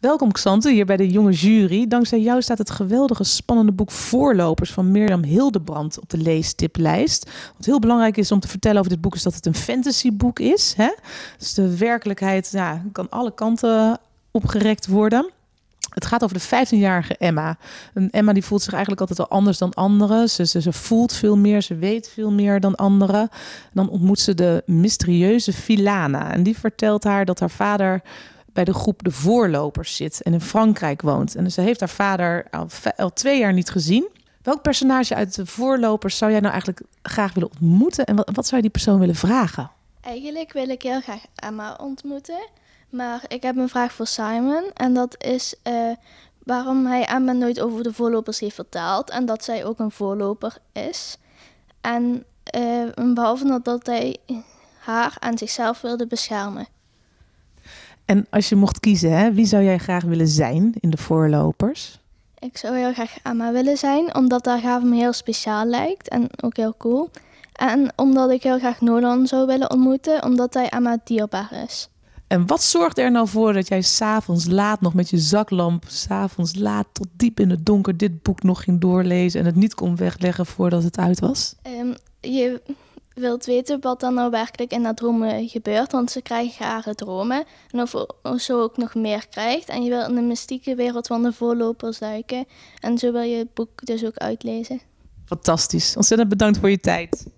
Welkom Xante, hier bij de jonge jury. Dankzij jou staat het geweldige, spannende boek Voorlopers van Mirjam Hildebrand op de leestiplijst. Wat heel belangrijk is om te vertellen over dit boek is dat het een fantasyboek is. Hè? Dus de werkelijkheid ja, kan alle kanten opgerekt worden. Het gaat over de 15-jarige Emma. Een Emma die voelt zich eigenlijk altijd al anders dan anderen. Ze, ze, voelt veel meer, ze weet veel meer dan anderen. dan ontmoet ze de mysterieuze Filana. En die vertelt haar dat haar vader bij de groep de voorlopers zit en in Frankrijk woont. En ze dus heeft haar vader al, twee jaar niet gezien. Welk personage uit de voorlopers zou jij nou eigenlijk graag willen ontmoeten? En wat, wat zou je die persoon willen vragen? Eigenlijk wil ik heel graag Emma ontmoeten. Maar ik heb een vraag voor Simon. En dat is eh, waarom hij Emma nooit over de voorlopers heeft verteld. En dat zij ook een voorloper is. En eh, behalve dat hij haar en zichzelf wilde beschermen. En als je mocht kiezen, hè, wie zou jij graag willen zijn in de voorlopers? Ik zou heel graag Emma willen zijn, omdat daar graaf me heel speciaal lijkt en ook heel cool. En omdat ik heel graag Nolan zou willen ontmoeten, omdat hij Emma dierbaar is. En wat zorgt er nou voor dat jij s'avonds laat nog met je zaklamp, s'avonds laat tot diep in het donker dit boek nog ging doorlezen en het niet kon wegleggen voordat het uit was? Ehm, je, wilt weten wat dan nou werkelijk in haar dromen gebeurt, want ze krijgen rare dromen en of ze ook nog meer krijgt. En je wilt in de mystieke wereld van de voorlopers duiken en zo wil je het boek dus ook uitlezen. Fantastisch. Ontzettend bedankt voor je tijd.